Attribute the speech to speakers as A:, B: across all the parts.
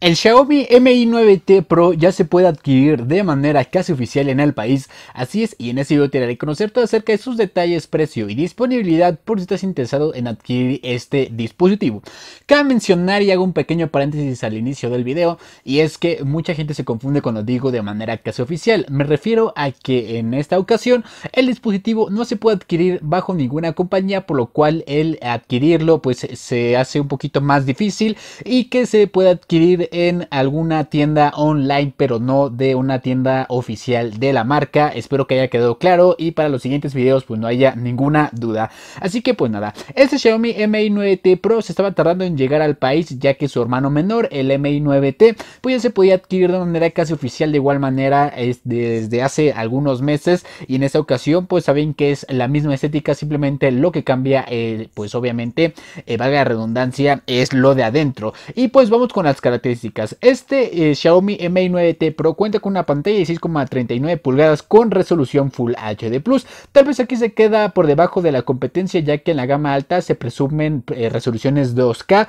A: El Xiaomi MI9T Pro ya se puede adquirir de manera casi oficial en el país, así es, y en este video te haré conocer todo acerca de sus detalles, precio y disponibilidad por si estás interesado en adquirir este dispositivo. Cabe mencionar y hago un pequeño paréntesis al inicio del video, y es que mucha gente se confunde cuando digo de manera casi oficial, me refiero a que en esta ocasión el dispositivo no se puede adquirir bajo ninguna compañía, por lo cual el adquirirlo pues se hace un poquito más difícil y que se puede adquirir en alguna tienda online, pero no de una tienda oficial de la marca. Espero que haya quedado claro y para los siguientes videos pues no haya ninguna duda. Así que pues nada, este Xiaomi Mi9T Pro se estaba tardando en llegar al país ya que su hermano menor, el Mi9T, pues ya se podía adquirir de manera casi oficial de igual manera desde hace algunos meses y en esta ocasión pues saben que es la misma estética, simplemente lo que cambia eh, pues obviamente, eh, valga la redundancia, es lo de adentro. Y pues vamos con las características este eh, Xiaomi Mi 9T Pro cuenta con una pantalla de 6,39 pulgadas con resolución Full HD Plus. Tal vez aquí se queda por debajo de la competencia ya que en la gama alta se presumen eh, resoluciones 2K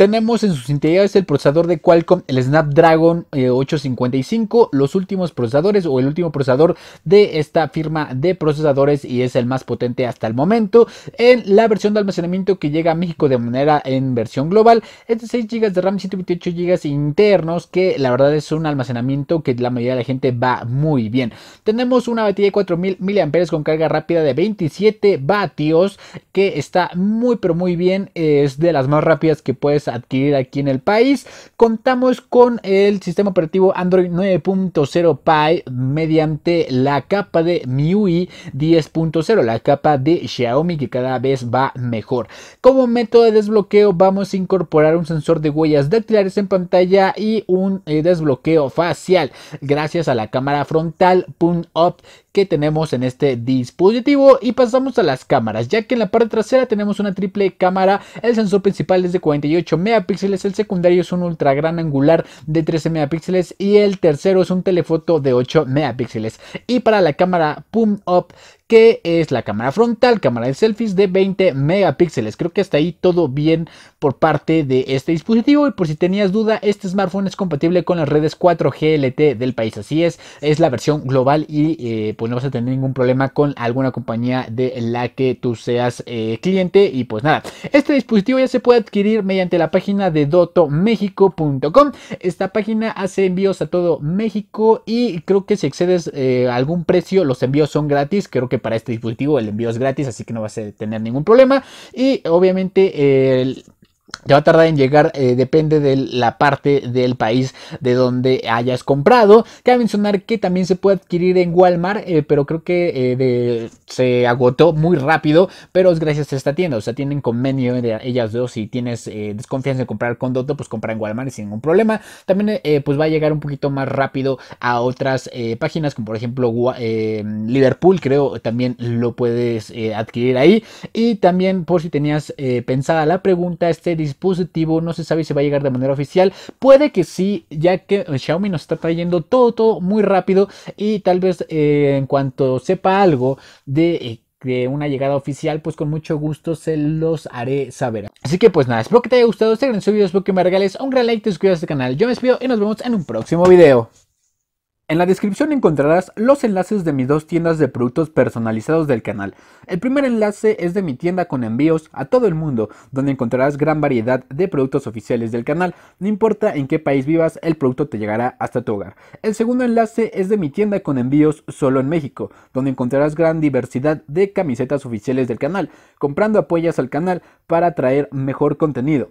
A: tenemos en sus integridades el procesador de Qualcomm, el Snapdragon 855, eh, los últimos procesadores o el último procesador de esta firma de procesadores y es el más potente hasta el momento. En la versión de almacenamiento que llega a México de manera en versión global es de 6 GB de RAM, y 128 GB internos, que la verdad es un almacenamiento que la mayoría de la gente va muy bien. Tenemos una batería de 4000 mAh con carga rápida de 27 vatios, que está muy pero muy bien, es de las más rápidas que puedes adquirir aquí en el país. Contamos con el sistema operativo Android 9.0 Pie mediante la capa de MIUI 10.0, la capa de Xiaomi que cada vez va mejor. Como método de desbloqueo vamos a incorporar un sensor de huellas dactilares en pantalla y un eh, desbloqueo facial gracias a la cámara frontal Pun-Up que tenemos en este dispositivo y pasamos a las cámaras ya que en la parte trasera tenemos una triple cámara el sensor principal es de 48 megapíxeles, el secundario es un ultra gran angular de 13 megapíxeles y el tercero es un telefoto de 8 megapíxeles. Y para la cámara Pum Up que es la cámara frontal, cámara de selfies de 20 megapíxeles. Creo que hasta ahí todo bien por parte de este dispositivo y por si tenías duda, este smartphone es compatible con las redes 4G LTE del país. Así es, es la versión global y eh, pues no vas a tener ningún problema con alguna compañía de la que tú seas eh, cliente y pues nada, este dispositivo ya se puede adquirir mediante la página de dotomexico.com. Esta página hace envíos a todo México y creo que si excedes eh, algún precio, los envíos son gratis. Creo que para este dispositivo el envío es gratis, así que no vas a tener ningún problema. Y obviamente el ya va a tardar en llegar, eh, depende de la parte del país de donde hayas comprado. Cabe mencionar que también se puede adquirir en Walmart, eh, pero creo que eh, se agotó muy rápido, pero es gracias a esta tienda. O sea, tienen convenio entre ellas dos. Si tienes desconfianza de comprar con Dotto, pues compra en Walmart sin ningún problema. También pues va a llegar un poquito más rápido a otras páginas, como por ejemplo Liverpool, creo, también lo puedes adquirir ahí. Y también por si tenías pensada la pregunta, este dispositivo. No se sabe si va a llegar de manera oficial. Puede que sí, ya que eh, Xiaomi nos está trayendo todo, todo muy rápido. Y tal vez eh, en cuanto sepa algo eh, de... una llegada oficial, pues con mucho gusto se los haré saber. Así que pues nada, espero que te haya gustado este gran video, espero que me regales un gran like, te suscribas a este canal. Yo me despido y nos vemos en un próximo video. En la descripción encontrarás los enlaces de mis dos tiendas de productos personalizados del canal. El primer enlace es de mi tienda con envíos a todo el mundo, donde encontrarás gran variedad de productos oficiales del canal. No importa en qué país vivas, el producto te llegará hasta tu hogar. El segundo enlace es de mi tienda con envíos solo en México, donde encontrarás gran diversidad de camisetas oficiales del canal. Comprando apoyas al canal para traer mejor contenido.